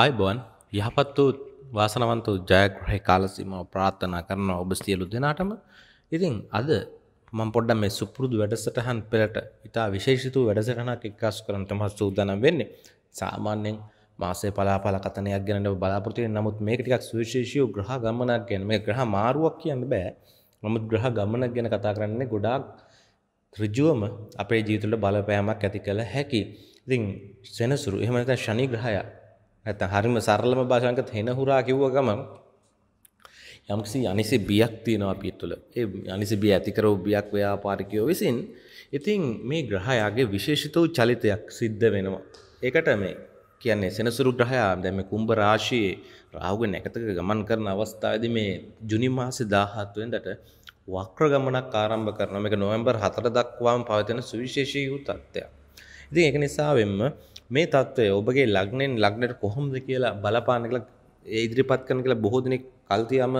ආයබෝන් යහපත් වූ වාසනවන්ත වූ ජයග්‍රහය කාලසීමාව ප්‍රාර්ථනා කරනවා ඔබ සියලු දෙනාටම. ඉතින් අද මම පොඩ්ඩක් මේ සුපුරුදු වැඩසටහන් පෙරට ඉතා විශේෂිත වූ වැඩසටහනක් එක්කාසු කරන්න තමයි සූදානම් වෙන්නේ. සාමාන්‍යයෙන් මාසේ පලාපල කතනයක් ගැන බලාපොරොත්තු වෙන නමුත් මේක ටිකක් සුවිශේෂී ග්‍රහ ගමනක් ගැන මේ ග්‍රහ මාරුවක් කියන්න බෑ. නමුත් ග්‍රහ ගමනක් ගැන කතා කරන්නේ ගොඩාක් ඍජුවම අපේ ජීවිතවල බලපෑමක් ඇති කළ හැකි. ඉතින් සෙනසුරු එහෙම නැත්නම් ශනි ග්‍රහයා නැත්තම් හරිම සරලම භාෂාවකට හෙනහුරා කිව්ව ගමන් යම්කිසි අනිසි බියක් තියෙනවා අපි තුළ. ඒ අනිසි බිය ඇති කරව බියක් ව්‍යාපාරිකයෝ විසින් ඉතින් මේ ග්‍රහයාගේ විශේෂිත වූ චලිතයක් සිද්ධ වෙනවා. ඒකට මේ කියන්නේ සෙනසුරු ග්‍රහයා දැන් මේ කුම්භ රාශියේ රාහුගේ නැකතක ගමන් කරන අවස්ථාවේදී මේ ජුනි මාසේ 17 වෙනිදාට වක්‍ර ගමනක් ආරම්භ කරනවා. මේක නොවැම්බර් 4 දක්වාම පවතින සුවිශේෂී වූ තත්ත්වයක්. ඉතින් ඒක නිසා වෙන්න මේ තත්ත්වය ඔබගේ ලග්නෙන් ලග්නට කොහොමද කියලා බලපාන කියලා ඒ ඉදිරිපත් කරන කියලා බොහෝ දෙනෙක් කල්තියම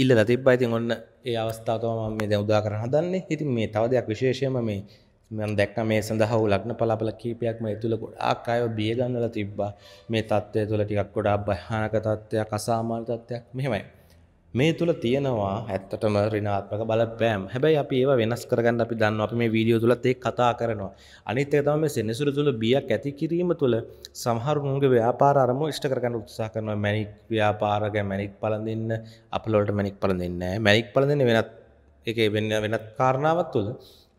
ඉල්ලලා තිබ්බා. ඉතින් ඔන්න ඒ අවස්ථාව තමයි මම මේ දැන් උදා කරන්න හදන්නේ. ඉතින් මේ තව දෙයක් විශේෂයෙන්ම මේ මම දැක්ක මේ සඳහා වූ ලග්න පලාපල කීපයක්ම ඒ තුල ගොඩාක් අයව බිය ගන්නලා තිබ්බා. මේ தත්ත්වය තුළ ටිකක් ගොඩාක් භයානක தත්ත්වයක්, අසාමාන්‍ය තත්ත්වයක් මෙහෙමයි. මේ තුළ තියෙනවා ඇත්තටම රිනාත්මක බලපෑම් හැබැයි අපි ඒව වෙනස් කරගන්න අපි දන්න අපි මේ වීඩියෝ තුළත් ඒ කතා කරනවා අනිත් එක තමයි මේ සෙනසුර තුළ බියක් ඇති කිරීම තුළ සමහර උන්ගේ ව්‍යාපාර අරමුණු ඉෂ්ට කරගන්න උත්සාහ කරනවා මැනික් ව්‍යාපාර මැනික් පළඳින්න අපල වලට මැනික් පළඳින්නේ නැහැ මැනික් පළඳින්නේ වෙනත් එකේ වෙන වෙනත් කාරණාවක් තුළ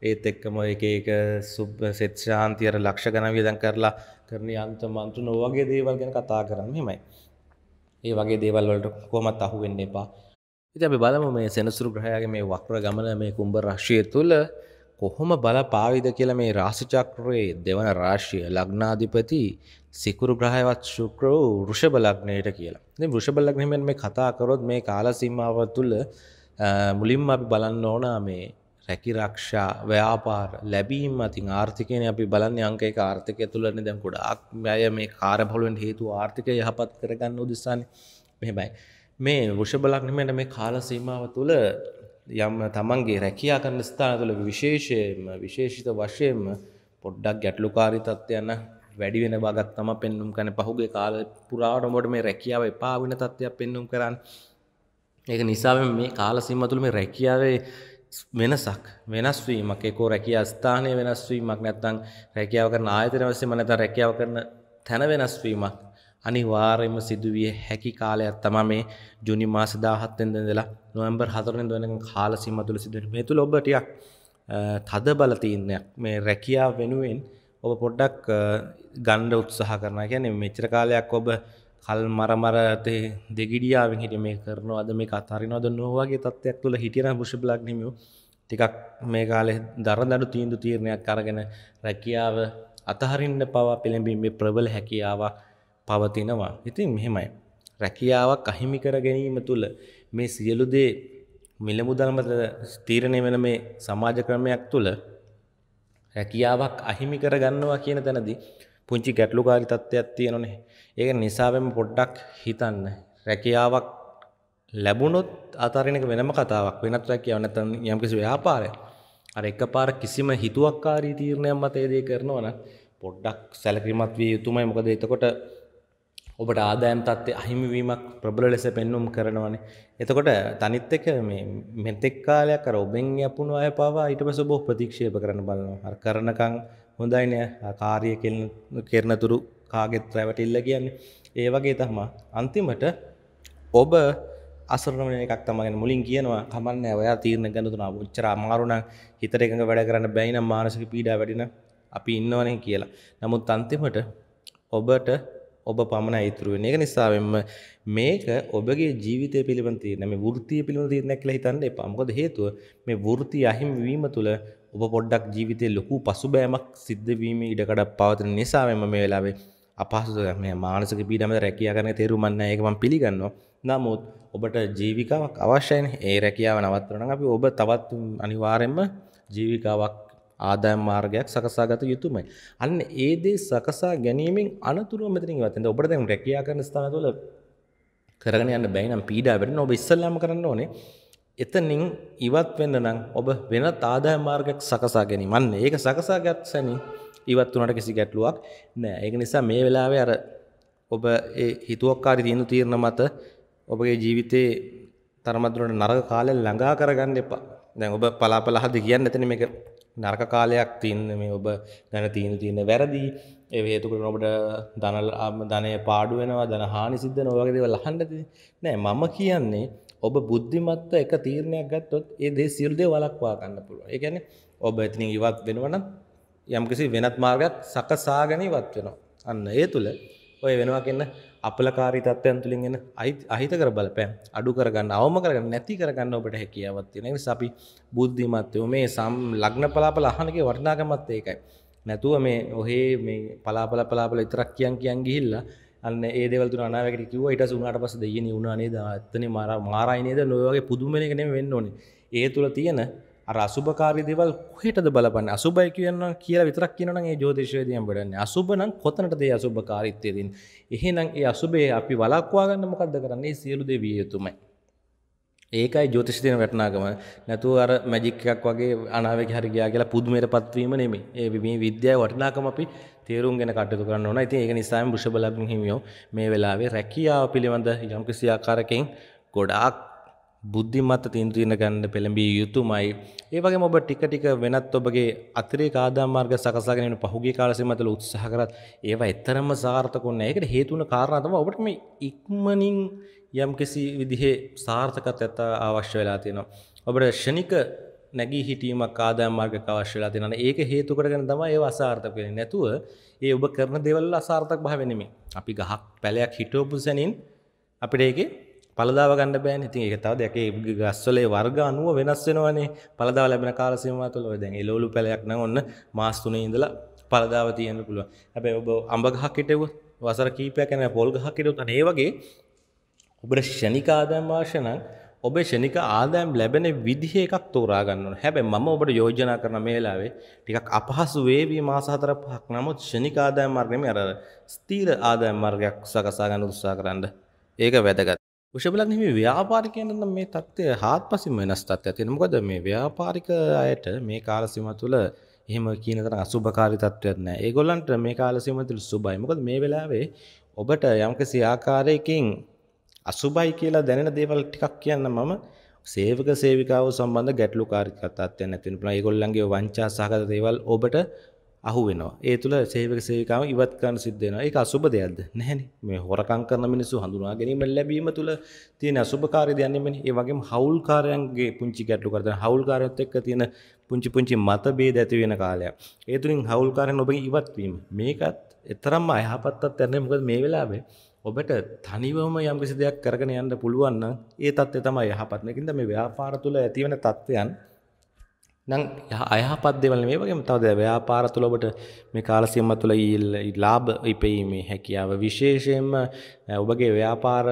ඒත් එක්කම එක එක සුබ් සෙත් ශාන්තියර ලක්ෂ ගණන් වියදම් කරලා කරන යන්ත්‍ර මන්ත්‍ර නොවගේ දේවල් ගැන කතා කරන්නේ මෙහෙමයි ඒ වගේ දේවල් වලට කොහොමත් අහු වෙන්න එපා ඉති අපි බලම මේ සෙනසුරු ග්‍රහයාගේ මේ වක්්‍ර ගමන මේ කුම්ඹ රශ්ිය තුළ කොහොම බල පාවිද කියල මේ රාසිචක්‍රයේ දෙවන රාශිය ලග්නාධිපති සිකුරු ග්‍රහයවත් ශුක්‍රව ෘෂභ ලග්නයට කියලා දෙ ෘෂභ ලග්නමෙන් මේ කතාකරොත් මේ කාල සිම්මාව තුළ මුලින්ම අපි බලන්න ඕනා මේ රැකිරක්ෂා ව්‍යාපාර ලැබීම් අතින් ආර්ථිකයන අපි බලන්න අංකේ ආර්ථකය තුළන දැම් ගොඩාක් අය මේ කාරපොලුවෙන් හේතු ආර්ථික යහපත් කරගන්න උදිස්සාන මෙහෙමයි මේ වෘෂභ ලග්නෙට මේ කාල සීමාව තුළ යම් තමන්ගේ රැකියා කරන ස්ථාන තුළ විශේෂයෙන්ම විශේෂිත වශයෙන්ම පොඩ්ඩක් ගැටලුකාරී තත්ත්වයන් වැඩි වෙන බගක් තම පෙන්නුම් කරන පහුගේ කාල පුරාවට ඔබට මේ රැකියාව එපා වෙන තත්ත්වයක් පෙන්නුම් කරන්න. ඒක නිසා මේ කාල සීමාව තුළ මේ රැකියාවේ වෙනසක් වෙනස් වීමක් ඒකෝ රැකියා ස්ථානයේ වෙනස් වීමක් නැත්නම් රැකියාව කරන ආයතන වශයෙන්ම නැත්නම් රැකියාව කරන තැන වෙනස් වීමක් අනිවාර්යයෙන්ම සිදුවිය හැකි කාලයක් තමයි මේ ජුනි මාස 17 වෙනිදා ඉඳලා නොවැම්බර් 4 වෙනිදා වෙනකන් කාල සීමාව තුළ සිදුවෙන මේ තුල ඔබ ටිකක් තද බල තීරණයක් මේ රැකියාව වෙනුවෙන් ඔබ පොඩ්ඩක් ගන්න උත්සාහ කරනවා කියන්නේ මෙච්චර කාලයක් ඔබ කල් මරමර දෙගිඩියාවෙන් හිටිය මේ කරනවාද මේ අතාරිනවද නොවගේ තත්ත්වයක් තුළ හිටියන පුෂබ්ලක් නිමියු ටිකක් මේ කාලෙ දරදඩු තීන්දු තීරණයක් අරගෙන රැකියාව අතහරින්න පවා පෙළඹීමේ ප්‍රබල හැකියාවක් පවතිනවා. ඉතින් මෙහෙමයි. රැකියාවක් අහිමි කර ගැනීම තුළ මේ සියලු දේ මිලමුදල් මත තීරණය වෙන මේ සමාජ ක්‍රමයක් තුළ රැකියාවක් අහිමි කර ගන්නවා කියන තැනදී පුංචි ගැටලුකාරී තත්ත්වයක් තියෙනනේ. ඒක නිසාවෙම පොඩ්ඩක් හිතන්න. රැකියාවක් ලැබුණොත් අතාරින එක වෙනම කතාවක්. වෙනත් රැකියාවක් නැත්නම් යම්කිසි ව්‍යාපාරයක්. අර එකපාර කිසිම හිතුවක්කාරී තීරණයක් මත ඒ දේ කරනවා නම් පොඩ්ඩක් සැලකිලිමත් විය යුතුමයි. මොකද එතකොට ඔබට ආදායම් තත්ත්වය අහිමිවීමක් ප්‍රබල ලෙස පෙන්නුම් කරනවනේ. එතකොට තනිත් එක මේ මෙතෙක් කාලයක් අර ඔබෙන් යපුණු අය පවා ඊට පස්සේ ඔබ ප්‍රතික්ෂේප කරන්න බලනවා. අර කරනකම් හොඳයිනේ කාර්ය කෙරනතුරු කාගෙත් රැවටිල්ල කියන්නේ. ඒ වගේ තමයි. අන්තිමට ඔබ අසරණ වෙන එකක් තමයි ගැන මුලින් කියනවා කමන්නේ ඔයා තීරණ ගන්න තුන ඔච්චර අමාරු නම් හිතට එකඟ වැඩ කරන්න බැයි නම් මානසික පීඩාව වැඩි නම් අපි ඉන්නවනේ කියලා. නමුත් අන්තිමට ඔබට ඔබ පමණ අයිතුරුවෙන් ඒක නිසාවෙන්ම මේක ඔබගේ ජීවිතය පිළිබඳ තියෙන මේ වෘත්තිය පිළිබඳ තීරණයක් කියලා හිතන්න එපා. මොකද හේතුව මේ වෘත්තිය අහිමි වීම තුළ ඔබ පොඩ්ඩක් ජීවිතේ ලොකු පසුබෑමක් සිද්ධ වීමේ ඉඩකඩක් පවතින නිසාවෙන්ම මේ වෙලාවේ අපහසුතාවය මේ මානසික පීඩාවද රැකියා කරන තේරුම් ගන්න ඒක මම පිළිගන්නවා. නමුත් ඔබට ජීවිකාවක් අවශ්‍යයිනේ. ඒ රැකියාව නවත්තනවා නම් අපි ඔබ තවත් අනිවාර්යයෙන්ම ජීවිකාවක් ආදායම් මාර්ගයක් සකසා ගත යුතුමයි. අන්න ඒ දේ සකසා ගැනීමෙන් අනතුරුව මෙතනින් ඉවත් වෙනවා. ඔබට දැන් රැකියා කරන ස්ථානවල කරගෙන යන්න බැයි නම් පීඩාව වෙන්න ඔබ ඉස්සල්ලාම කරන්න ඕනේ. එතනින් ඉවත් වෙන්න නම් ඔබ වෙනත් ආදායම් මාර්ගයක් සකසා ගැනීම. අන්න ඒක සකසාගත් සැනින් ඉවත් වුණාට කිසි ගැටලුවක් නෑ. ඒක නිසා මේ වෙලාවේ අර ඔබ ඒ හිතුවක්කාරී තියෙන තීරණ මත ඔබගේ ජීවිතේ තරමදුරට නරක කාලය ළඟා කරගන්න එපා. දැන් ඔබ පලාපල හද කියන්නේ එතන මේක නරක කාලයක් තියන්න මේ ඔබ ගැන තියෙන තියන්න වැරදි ඒ හේතුකට ඔබට දනල් ධනය පාඩු වෙනවා දන හානි සිද්ධ නොවගේදව ලහන්ඩති නෑ මම කියන්නේ ඔබ බුද්ධිමත්ව එක තීරණයක් ගත්තොත් ඒ දේ සිල්දේ වලක්වා ගන්න පුළුව එකැන ඔබ එතිනින් ඉවත් වෙනවන යම්කිසි වෙනත් මාර්ගත් සකසාගෙන ඉවත් වෙනවා අන්න ඒ තුළ ඔය වෙනවා කියන්න අපලකාරී තත්ත්වයන් තුළින් එන අහිත කර බලපෑම් අඩු කරගන්න අවම කරගන්න නැති කරගන්න ඔබට හැකියාවක් තියෙන නිසා අපි බුද්ධිමත්වෝ මේ සම් ලග්න පලාපල අහනකේ වටිනාකමත් ඒකයි. නැතුව මේ ඔහේ මේ පලාපල පලාපල විතරක් කියන් කියන් ගිහිල්ලා අන්න ඒ දේවල් තුන අනාවැකට කිව්වා ඊට පස්සේ උනාට පස්සේ දෙයියනේ උනා නේද අතනේ මාරා මාරයි නේද ඔය වගේ පුදුම වෙන එක නෙමෙයි වෙන්න ඕනේ. ඒ තුල තියෙන අසුභකාරි දෙවල් කොහෙටද බලපන්න අසුබයි කියන්න කියලා විතරක් කියනන ඒ ජෝතිශවදයන් බඩන්න අසුබනන් කොතනට දේ අසුභකාරිත්්‍යයදන් එහෙනම් ඒ අසුබේ අපි වලක්වාගන්න මොකක්ද කරන්නේ සියලු දෙ විය යුතුමයි ඒකයි ජෝතිෂතියන වැටනාගම නැතුව අර මැජික්කක් වගේ අනාවක හරිගයා කියලා පුදුමයට පත්වීම නෙමේ ඒ මේ විද්‍යාව වටනාකම අපි තේරුම් ගෙන කටයුතු කරන්න ඕන ඉතින් ඒක නිසාම බුෂබලබ්න හිමියෝ මේ වෙලාවේ රැකියාව පිළිබඳ යම්කිසි ආකාරකෙන් ගොඩාක් බුද්ධිමත් තීන්ද්‍රීන ගන්න පෙළඹිය යුතුමයි. ඒ වගේම ඔබ ටික ටික වෙනත් ඔබගේ අතිරේක ආදායම් මාර්ග සකසාගෙන යන පහුගිය කාල සීමාව තුළ උත්සාහ කරත් ඒවා එතරම්ම සාර්ථක වෙන්නේ නැහැ. ඒකට හේතු වන කාරණා තමයි ඔබට මේ ඉක්මනින් යම්කිසි විදිහේ සාර්ථකත්වයක් අවශ්‍ය වෙලා තියෙනවා. ඔබට ෂණික නැගී හිටීමක් ආදායම් මාර්ගක අවශ්‍ය වෙලා තියෙනවා. ඒක හේතු කරගෙන තමයි ඒව අසාර්ථක වෙන්නේ. නැතුව ඒ ඔබ කරන දේවල් අසාර්ථක භාවෙ නෙමෙයි. අපි ගහක් පැලයක් හිටවපු සැනින් අපිට ඒකේ පළදාව ගන්න බෑනේ. ඉතින් ඒක තව දෙයක් ඒ ගස්වලේ වර්ග අනුව වෙනස් වෙනවනේ. පළදාව ලැබෙන කාල සීමාව තුළ ඔය දැන් එළවලු පැලයක් නම් ඔන්න මාස 3 ඉඳලා පළදාව තියෙන්න පුළුවන්. හැබැයි ඔබ අඹ ගහක් හිටෙවුවොත් වසර කීපයක් යන පොල් ගහක් හිටෙවුවොත් අනේ වගේ ඔබට ෂණික ආදායම් අවශ්‍ය නම් ඔබේ ෂණික ආදායම් ලැබෙන විදිහ එකක් තෝරා ගන්න ඕනේ. හැබැයි මම ඔබට යෝජනා කරන මේ වෙලාවේ ටිකක් අපහසු වේවි මාස 4 5ක් නමුත් ෂණික ආදායම් මාර්ගෙම අර ස්ථිර ආදායම් මාර්ගයක් සකසා ගන්න උත්සාහ කරන්න. ඒක වැදගත්. උෂබලක්නම ව්‍යාපාරිකයන්ට මේ තත්ත්වය හාත් පසිම වෙනස් තත්ත්වය තියෙන මොකද මේ ව්‍යාපාරික අයට මේ කාලසිම තුළ එහෙම කියන තරම් අසුභකාරී තත්ත්වයක් නැහැ. ඒගොල්ලන්ට මේ කාලසිම තුළ සුභයි. මොකද මේ වෙලාවේ ඔබට යම්කිසි ආකාරයකින් අසුභයි කියලා දැනෙන දේවල් ටිකක් කියන්න මම සේවක සේවිකාව සම්බන්ධ ගැටලුකාරී තත්ත්වයක් නැති වෙන පුළුවන්. ඒගොල්ලන්ගේ වංචා සහගත දේවල් ඔබට අහුවෙනවා. ඒ තුල සේවක සේවිකාව ඉවත් කරන්න සිද්ධ වෙනවා. ඒක අසුබ දෙයක්ද? නැහැනේ. මේ හොරකම් කරන මිනිස්සු හඳුනා ගැනීම ලැබීම තුල තියෙන අසුබකාරී දෙයක් නෙමෙයි. ඒ වගේම හවුල්කාරයන්ගේ පුංචි ගැටලු කරදර හවුල්කාරයත් එක්ක තියෙන පුංචි පුංචි මතභේද ඇති වෙන කාලයක්. ඒ තුලින් හවුල්කාරයන් ඔබගේ ඉවත් වීම. මේකත් එතරම්ම අයහපත්ත්වයක් නැහැ. මොකද මේ වෙලාවේ ඔබට තනිවම යම් කිසි දෙයක් කරගෙන යන්න පුළුවන් නම් ඒ தත්ත්වය තමයි යහපත්. මේකින්ද මේ ව්‍යාපාර තුල ඇති වෙන தත්ත්වයන් නම් අයහපත් දේවල් මේ වගේම තව දේ ව්‍යාපාර තුළ ඔබට මේ කාල සීම තුළ ලාභ ඉපීමේ හැකියාව විශේෂයෙන්ම ඔබගේ ව්‍යාපාර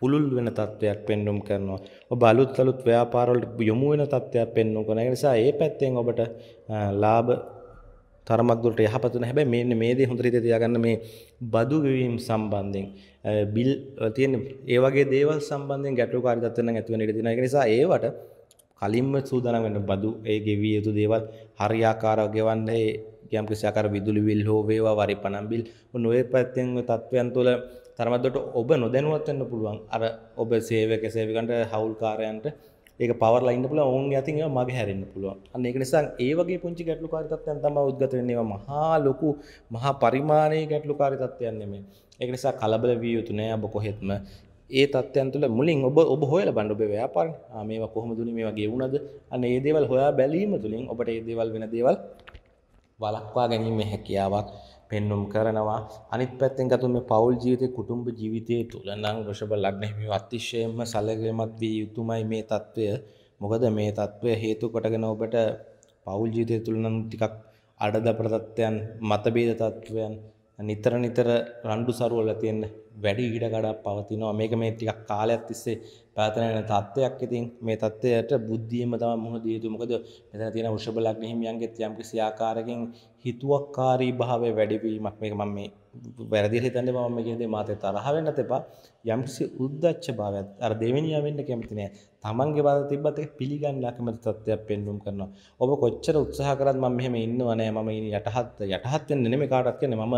පුළුල් වෙන තත්ත්වයක් පෙන්වුම් කරනවා. ඔබ අලුත් අලුත් ව්‍යාපාර වලට යොමු වෙන තත්ත්වයක් පෙන්වුම් කරන නිසා ඒ පැත්තෙන් ඔබට ලාභ තරමක් දුරට යහපත් වෙන හැබැයි මේ මේ දේ හොඳට හිතේ තියාගන්න මේ බදු ගෙවීම් සම්බන්ධයෙන් බිල් තියෙන ඒ වගේ දේවල් සම්බන්ධයෙන් ගැටලුකාරී තත්ත්වයක් නම් ඇති වෙන ඉඩ තියෙනවා. ඒ නිසා ඒවට කලින්ම සූදානම් වෙන්න බදු ඒ ගෙවිය යුතු දේවල් හරියාකාරව ගෙවන්න ඒ යම් කිසි ආකාර විදුලි බිල් හෝ වේවා වරි පනම් බිල් නොවේ පැත්තෙන් ওই තත්වයන් තුළ තරමද්දට ඔබ නොදැනුවත් වෙන්න පුළුවන් අර ඔබ සේවක සේවකන්ට හවුල්කාරයන්ට ඒක පවර්ලා ඉන්න පුළුවන් ඔවුන්ගේ අතින් ඒවා මගේ හැරෙන්න පුළුවන් අන්න ඒක නිසා ඒ වගේ පුංචි ගැටලුකාරී තත්ත්වයන් තමයි උද්ගත වෙන්නේ ඒවා මහා ලොකු මහා පරිමාණයේ ගැටලුකාරී තත්ත්වයන් නෙමෙයි ඒක නිසා කලබල විය යුතු නෑ ඔබ කොහෙත්ම ඒ තත්යන් තුළ මුලින් ඔබ ඔබ හොයල බණ්ඩුබ ව්‍යාපාර මේවා කොහොමදුන මේ වගේ වුණද අන්න ඒ දේවල් හොයා බැලීම තුළින් ඔබට ඒ දේවල් වෙන දේවල් වලක්වා ගැනීම හැකියාවක් පෙන්නුම් කරනවා අනිත් පැත්තෙන් ගතු මේ පවුල් ජීවිතය කුටුම්ඹ ජීවිතය තුළ නම් රෂබ ලග්නහිමිය අතිශයම සලගමත් වී යුතුමයි මේ තත්ත්වය මොකද මේ තත්ත්වය හේතු කොටගෙන ඔබට පවුල් ජීවිතය තුළ නම් ටිකක් අඩද ප්‍රතත්වයන් මතබේද තත්ත්වයන් නිතර නිතර රණ්ඩු සරුවල තියෙන්න වැඩි ඊට ගඩක් පවතිනවා මේක මේ ටිකක් කාලයක් තිස්සේ පැවතෙන තත්ත්වයක් ඉතින් මේ තත්ත්වයට බුද්ධියම තමයි මුහුණ දිය යුතු මොකද මෙතන තියෙන වෘෂභ ලග්න හිමියන්ගෙත් යම්කිසි ආකාරයකින් හිතුවක්කාරී භාවය වැඩිවීමක් මේක මම මේ වැරදිලා හිතන්නේ මම මේ කියන්නේ මාතේ තරහ වෙන්නත් එපා යම්කිසි උද්දච්ච භාවයක් අර දෙවෙනියා වෙන්න කැමති නෑ තමන්ගේ බාධ තිබ්බත් ඒක පිළිගන්න අකමැති තත්ත්වයක් පෙන්වුම් කරනවා. ඔබ කොච්චර උත්සාහ කරත් මම මෙහෙම ඉන්නව නෑ මම යටහත් යටහත් වෙන්න නෙමෙයි කාටවත් කියන්නේ මම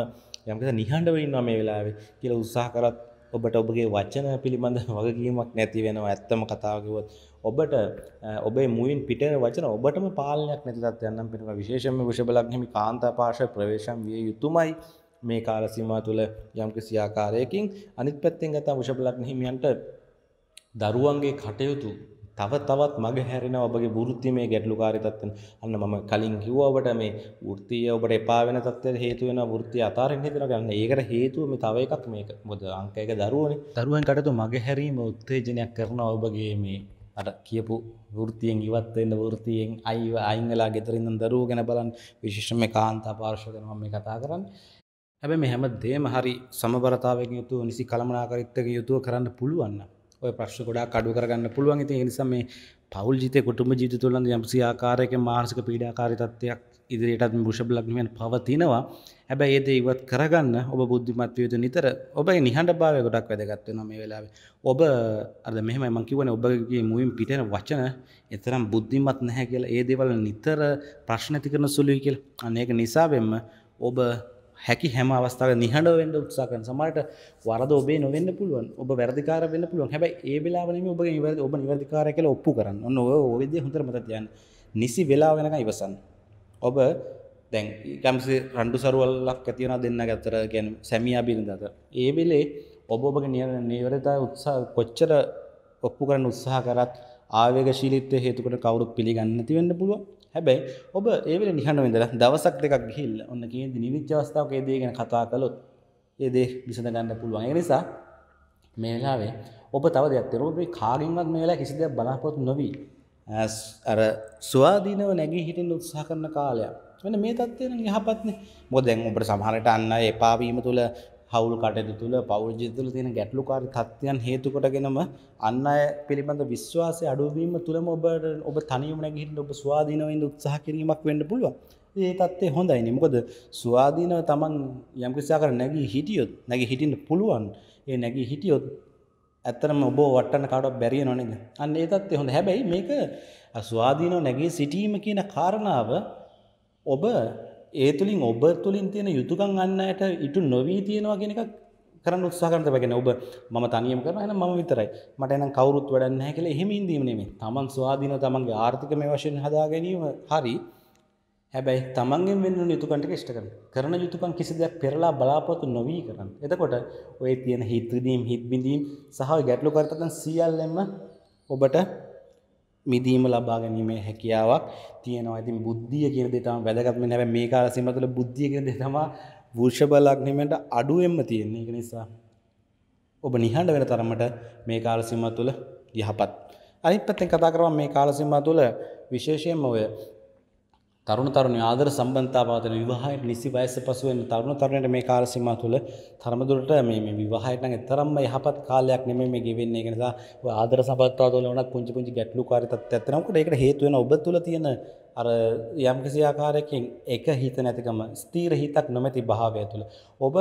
යම්කිසි නිහඬව ඉන්නවා මේ වෙලාවේ කියලා උත්සාහ කරත් ඔබට ඔබගේ වචන පිළිබඳ වගකීමක් නැති වෙනවා ඇත්තම කතාව කිව්වොත් ඔබට ඔබේ මුවින් පිටෙන වචන ඔබටම පාලනයක් නැති තත්ත්වයක් නම් පෙනෙනවා විශේෂයෙන්ම වෘෂභ ලග්නෙහි කාන්තා පාර්ශ්ව ප්‍රවේශම් විය යුතුමයි මේ කාල සීමාව තුළ යම්කිසි ආකාරයකින් අනිත් පැත්තෙන් ගත්තා වෘෂභ ලග්නෙහිමියන්ට දරුවන්ගේ කටයුතු තව තවත් මග හැරෙන ඔබගේ වෘත්ති මේ ගැටලුකාරී තත්ත්වෙන් අන්න මම කලින් කිව්වා ඔබට මේ වෘත්තිය ඔබට එපා වෙන තත්ත්වයට හේතු වෙන වෘත්තිය අතාරින්න හිතන ගන්න. ඒකට හේතුව මේ තව එකක් මේක. මොකද අංක එක දරුවනේ. දරුවන් කටයුතු මග හැරීම උත්තේජනයක් කරන ඔබගේ මේ අර කියපු වෘතියෙන් ඉවත්වෙන්න වෘතියෙන් අයි අයිංගලා ගෙතරින්දන් දරුව ගැන බලන් විශේෂම කාන්තා පාර්ශවගෙන මම මේ කතා කරන්න හැබැ මෙ හැම දේම හරි සමබරතාවක යුතු නිසි කළමනාකරිත්තක යුතුව කරන්න පුළුවන්න ඔය ප්‍රශ් ගොඩා කඩු කරගන්න පුළුවන් ඉතින් නිසා මේ පවල් ජීත කුටුම ජීත තුළන් යම්සි ආකාරයක මාර්සික පීඩාකාරිතත්වයක් ඉදිරියටත් භෂබ ලක්නමෙන් පවතිනවා හැබැයි ඒද ඉවත් කරගන්න ඔබ බුද්ධිමත්වයුතු නිතර ඔබ නිහඬ භාවය ගොඩක් වැදගත්වෙන මේ වෙලාවේ ඔබ අද මෙහම මංකිවන ඔබගේ මුවින් පිටන වචන එතරම් බුද්ධිමත් නැහැ කියලා ඒ දේවල නිතර ප්‍රශ්නති කරන සුළුයි කියල් අනඒක නිසාවෙන්ම ඔබ හැකි හැම අවස්ථාව නිහඬ වෙන්ඩ උත්සා කන සමට වරද ඔබේ නොවෙන්න පුළුවන් ඔබ වැරදිකාර වෙන්න පුළුවන් හැබ ඒ වෙලාවන ඔබ නිවැරදි ඔබ නිවැරදිකාර කියල ඔප්පු කරන්න ඔන්න ඔවිද හොඳර මතතියන් නිසි වෙලා වෙනක ඉවසන් ඔබ දැන් ගම්සි රණ්ඩු සරුවල්ලක් ඇතිවන දෙන්න ගත්තර ගැන සැමිය බිරිඳත ඒ වෙලේ ඔබ ඔබගේ නිය නිවරතා උත්සා කොච්චර ඔප්පු කරන්න උත්සාහ කරත් ආවේගශීලිත්‍ය හේතුකට කවුරුත් පිළිගන්න ඇති වෙන්න පුළුවන් හැබැයි ඔබ ඒවල නිහන වෙදලා දවසක් දෙකක් ගිහිල් ඔන්න කියද නිවිච්ච අවස්ථාවක ඒදේ ගැන කතා කළොත් ඒදේ විසඳ ගන්න පුළුවන් ඒ නිසා මේ වෙලාවේ ඔබ තව දෙයක් තේරුම් මේ කාගෙන්වත් මේ වෙලාව කිසි දෙයක් බලාපොරොත්තු නොවි අර ස්වාධීනව නැගී හිටින්න උත්සාහ කරන කාලයක් වෙන මේ තත්ත්වය යහපත්නේ මොකද දැන් ඔබට සමහරට අන්න එපා වීම තුළ පවුල් කටයුතු තුළ පවුල් ජීතුල තියෙන ගැටලුකාර තත්ත්වයන් හේතුකොටගෙනම අන්න අය පිළිබඳ විශ්වාසය අඩුවීම තුළම ඔබට ඔබ තනියමන ගිහින් ඔබ ස්වාධීනවෙන් උත්සාහ කිරීමක් වෙන්න පුළුව ඒ තත්ේ හොඳයි නිමකොද ස්වාධීනව තමන් යම්කිසා කර නැගී හිටියොත් නැග හිටින්න පුළුවන් ඒ නැගී හිටියොත් ඇත්තරම ඔබ වටන කාඩක් බැරිය නොනද අන්න ඒ තත්ේ හොඳ හැබැයි මේක ස්වාධීනෝ නැගේ සිටීම කියන කාරණාව ඔබ ඒ තුළින් ඔබ තුළින් තියෙන යුතුකන් අන්නයට ඉටු නොවී තියෙනවා කෙනෙක් කරන්න උත්සාහරට පැගෙන ඔබ ම තනියම කරන හන ම විතරයි මට එන කවරුත් වැඩන්න හැකළ එහෙමින්දීමනේ තමන් ස්වාධීන තමන්ගේ ආර්ථිකම වශයෙන් හදා ගැනීම හරි හැබැයි තමන්ගෙන් වෙන්න යුතුකන්ට ෂ්ටකර කරන යුතුකන් කිසිදයක් පෙරලා බලාපොතු නොවී කරන්න එතකොට ඔය තියෙන හිත්‍රදීම් හිත්බිඳීම් සහ ගැටලු කරතකන් සියල්ලෙම ඔබට මිදීම ලබා ගැනීමේ හැකියාවක් තියෙනවා ඇතින් බුද්ධිය කියන දෙතම වැදගත්ම නැබ මේ කාල සිමතුල බුද්ධිය කියන දෙතමා වෘෂභලක්නමට අඩුවෙන්ම තියෙන්නේ එක නිසා ඔබ නිහඬ වෙන තරමට මේ කාල සිම තුළ යහපත් අනිත් පැත්තෙන් කතා කරවා මේ කාල සිම තුළ විශේෂයෙන්ම ඔය තරුණ තරුණිය ආදර සම්බන්ධතාවාදන විවාහයට නිසි වයස පසු වෙන තරුණ තරුණියට මේ කාල සීමා තුළ තරමදුරට මේ මේ විවාහයට නම් තරම්ම යහපත් කාලයක් නෙමෙයි මේ ගෙවෙන්නේ ඒක නිසා ඔය ආදර සම්බන්ධතාව තුළ උනත් පුංචි පුංචි ගැටලුකාරී තත්ත්වයක් තියෙනවා. මොකද ඒකට හේතු වෙන ඔබ තුළ තියෙන අර යම්කිසි ආකාරයකින් එක හිත නැතිකම ස්ථීර හිතක් නොමැති භාවය තුළ ඔබ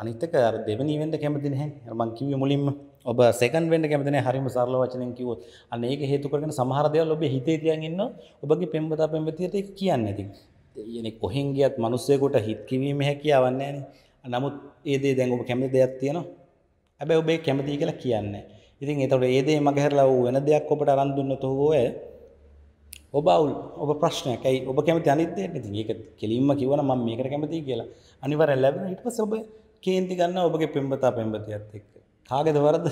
අනිත් එක අර දෙවෙනි ඉවෙන්ට් කැමති නැහැ. මම කිව්වේ මුලින්ම ඔබ සෙකන් වෙන්ඩ කැමතින හරිම සරල වචනය කිවොත් අන්න ඒක හේතුකරන සමහරදය ඔබ හිතේ තියන්න්න ඔබගේ පෙම්බතා පෙම්බතියට කියන්න ඇති යන කොහෙන් ගියත් මනුස්සයකොට හිත්කිවීම හැකියාවන්නේ නමුත් ඒදේ දැන් ඔබ කැමති දෙයක් තියෙනවා ඇබැ ඔබේ කැමති කියලා කියන්නේ ඉතින් එතවට ඒදේ මගහැරලා වූ වෙන දෙයක් ඔබට අරන්දුන්න තොහෝය ඔබ අවුල් ඔබ ප්‍රශ්නයක් ඇයි ඔබ කැමති අනිත්දයට ඉති ඒක කෙලින්ම කිවන ම මේකට කැමති කියලා අනිවර ලැබෙන ඉට පස ඔබ කේන්ති ගන්න ඔබගේ පෙම්බතා පෙම්බතියත් එක් කාගේද වරද?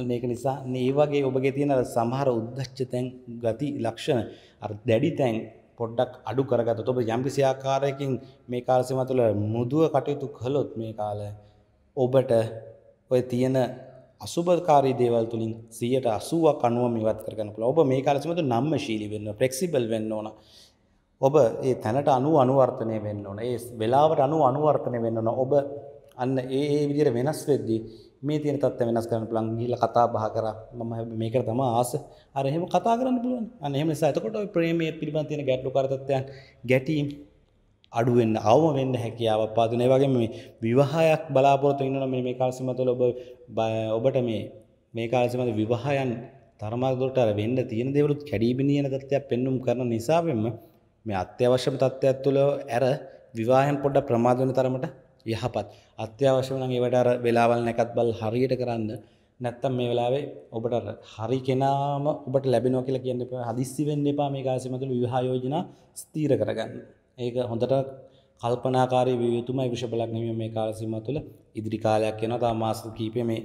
අන්න ඒක නිසා මේ වගේ ඔබගේ තියෙන සමහර උද්දච්චයෙන් ගති ලක්ෂණ අර දැඩි තැන් පොඩ්ඩක් අඩු කරගත්තොත් ඔබ යම්කිසි ආකාරයකින් මේ කාල සීමාව තුළ මුදුව කටයුතු කළොත් මේ කාලය ඔබට ඔය තියෙන අසුභකාරී දේවල් තුලින් 180ක් 90ක් ඉවත් කරගන්න පුළුවන්. ඔබ මේ කාලය සීමාව තුළ නම්මශීලී වෙන්න, ෆ්ලෙක්සිබල් වෙන්න ඕන. ඔබ ඒ තැනට අනුව අනුවර්තනය වෙන්න ඕන. ඒ වෙලාවට අනුව අනුවර්තනය වෙන්න ඕන. ඔබ අන්න ඒ ඒ විදිහට වෙනස් වෙද්දී මේ තියෙන තත්ත්වය වෙනස් කරන්න පුළුවන් ගිහිල්ලා කතා බහ කරා මම මේකට තමයි ආස අර එහෙම කතා කරන්න පුළුවන් අන්න එහෙම නිසා එතකොට ඔය ප්‍රේමයේ පිළිබඳ තියෙන ගැටලුකාර තත්ත්වයන් ගැටීම් අඩු වෙන්න අවම වෙන්න හැකියාව පාදුන ඒ වගේම මේ විවාහයක් බලාපොරොත්තු වෙනවා මේ මේ කාලසීම තුළ ඔබ ඔබට මේ මේ කාලසීම තුළ විවාහයන් තරමක් දුරට අර වෙන්න තියෙන දේවලුත් කැඩීබිනියන තත්ත්වයක් පෙන්눔 කරන නිසා වෙන්න මේ අත්‍යවශ්‍යම තත්ත්වයක් තුළ ඇර විවාහයන් පොඩ්ඩක් ප්‍රමාද වෙන තරමට යහපත් අත්‍යවශ්‍ය නම් ඒවට අර වෙලාවල් නැකත් බල් හරියට කරන්න නැත්තම් මේ වෙලාවේ ඔබට හරි කෙනාම ඔබට ලැබෙනවා කියලා කියන්න එපා. හදිස්සි වෙන්න එපා මේ කාසියමතුළු විවාහ යෝජනා ස්ථීර කරගන්න. ඒක හොඳට කල්පනාකාරී විය යුතුමයි වෘෂභ ලග්නය මේ කාල සීමාව තුළ ඉදිරි කාලයක් යනවා. තව මාස කිහිපය මේ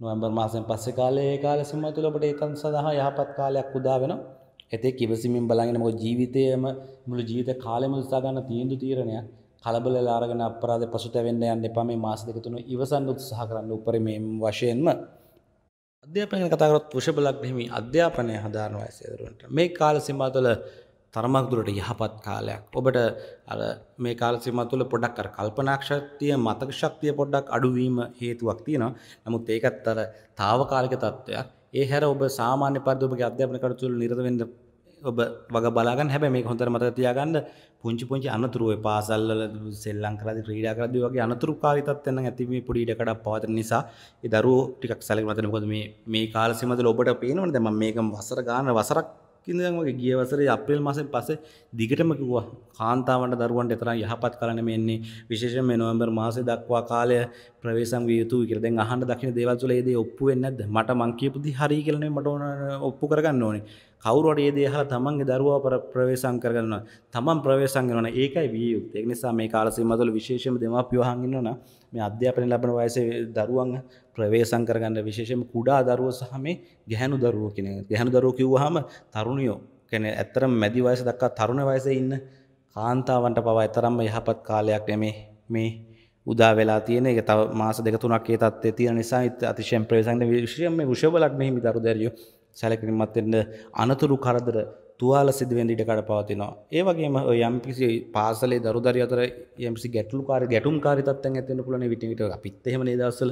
නොවැම්බර් මාසයෙන් පස්සේ කාලේ ඒ කාල සීමාව තුළ ඔබට ඒතන් සඳහා යහපත් කාලයක් උදා වෙනවා. එතෙක් ඉවසීමෙන් බලගෙන මොකද ජීවිතයේම මුළු ජීවිත කාලෙම උත්සාහ ගන්න තීන්දුව තීරණයක්. කලබල ලාරගෙන අපරාධ පසුතැවෙන්න යන්න එපා මේ මාස දෙක තුන ඉවසන්න උත්සාහ කරන්න උපරිමයෙන් වශයෙන්ම අධ්‍යාපනය කතාකරත් වෘෂභ ලග්නෙහි අධ්‍යාපනය හදාරනවා ඇසේදරුවන්ට මේ කාල සීමා තුළ තරමක් දුරට යහපත් කාලයක් ඔබට අර මේ කාල සීමා තුළ පොඩක් අර කල්පනාක්ෂත්තිය මතක ශක්තිය පොඩ්ඩක් අඩුවීම හේතුවක් තියෙනවා. නමුත් ඒකත් අර తాවකාලික තත්ත්වයක්. ඒ හැර ඔබ සාමාන්‍ය පරිදි ඔබගේ අධ්‍යාපන කටයුතු නිරත වෙන්න ඔබ වග බලාගන්න හැබැ මේ හොඳර මත තියාගන්න පුංචි පුංචි අනතුරුව පාසල්ල සෙල්ලං කරද ක්‍රීඩා කරදි වගේ අනතුරු කාරිතත්වන්න ඇතිම පොඩිඩකට පවත නිසා දරු ටිකක් සැලක් මතන කොද මේ කාලසිමද ඔබට පේනවන දම මේකම වසර ගාන වසරක් ඉදන් වගේ ගිය වසරේ අප්‍රේල් මාසෙන් පස්සේ දිගටම කිව්වා කාන්තාවන්ට දරුවන්ට තරම් යහපත් කරන්න මෙන්නේ විශේෂයෙන් මේ නොවැම්බර් මාසේ දක්වා කාලය ප්‍රවේශම් විය යුතුයි කියලා. දැන් අහන්න දකින්න දේවල් තුළ ඒ දේ ඔප්පු වෙන්නේ නැද්ද? මට මං කියපු දේ හරි කියලා නෙමෙයි මට ඕන ඔප්පු කරගන්න ඕනේ. කවුරුවට ඒ දේ අහලා තමන්ගේ දරුවා පර ප්‍රවේශම් කරගන්නවා. තමන් ප්‍රවේශම් කරනවා. ඒකයි විය යුත්තේ. ඒ නිසා මේ කාල සීමාව තුළ විශේෂයෙන්ම දෙමාපියෝ අහන් ඉන්නවනම් මේ අධ්‍යාපනය ලැබන වයසේ දරුවන් ප්‍රවේසං කරගන්න විශේෂම කුඩා දරුව සහ මේ ගැහැණු දරුවෝ කියන ගැහැණු දරුවෝ කිව්වහම තරුණියෝ කියන්නේ ඇත්තරම මැදි වයස දක්වා තරුණ වයසේ ඉන්න කාන්තාවන්ට පවා ඇතරම්ම යහපත් කාලයක් නෙමේ මේ උදා වෙලා තියෙන එක තව මාස දෙක තුනක් ඒ තත්ත්වය තියෙන නිසා අතිශයම් ප්‍රවේසං විශේෂයෙන් මේ වෘෂභ ලග්නෙහි මිතරු දැරියෝ සැලකිලිමත් වෙන්න අනතුරු කරදර තුවාල සිදුවෙන් ඉඩ කඩ පවතිනවා. ඒ වගේම යම් කිසි පාසලේ දරුදරිය අතර යම්කිසි ගැටලුකාරී ගැටුම්කාරී තත්ත්වයන් ඇති වෙන්න පුළුවන් විට විට අපිත් එහෙම නේද දවස්වල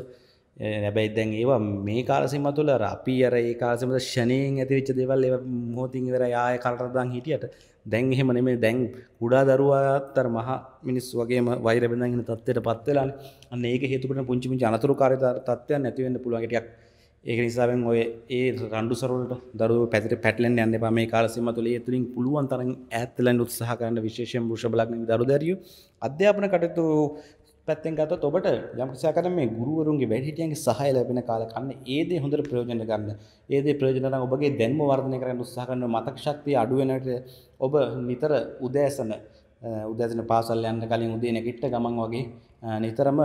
නැබැයි දැන් ඒවා මේ කාලසිම තුළ අපි අර ඒ කාලසිමට ෂණයෙන් ඇති විච්ච දෙවල් ඒ මහෝතින් වෙර යාය කලටදන් හිටියට දැන් එහෙම නෙමේ දැන් කුඩා දරුවාත්තර මහ මිනිස් වගේම වෛර බඳගෙන තත්ත්වයට පත් වෙලා අන්න ඒක හේතුකට පුංචි පුංචි අනතුරුකාරී තත්ත්වයන් නැති වෙන්න පුළුවන් ටිකක් ඒක නිසාවෙන් ඔය ඒ රණ්ඩු සරවලට දරුව පැතිර පැටලෙන් යන්න එපා මේ කාලසීම තුළ ඒ තුලින් පුළුවන් තරම් ඈත් වෙලා උත්සාහ කරන්න විශේෂයෙන් වෘෂභ ලග්න දරු දැරියෝ අධ්‍යාපන කටයුතු පැත්තෙන් ගත්තොත් ඔබට යම්කිසි ආකාරයෙන් මේ ගුරුවරුන්ගේ වැඩිහිටියන්ගේ සහාය ලැබෙන කාලේ කන්න ඒ දේ හොඳට ප්‍රයෝජන ගන්න. ඒ දේ ප්‍රයෝජන ගන්න ඔබගේ දැනුම වර්ධනය කරන්න උත්සාහ කරන මතක ශක්තිය අඩු වෙනකොට ඔබ නිතර උදෑසන උදෑසන පාසල් යන්න කලින් උදේ නැගිට ගමන් වගේ නිතරම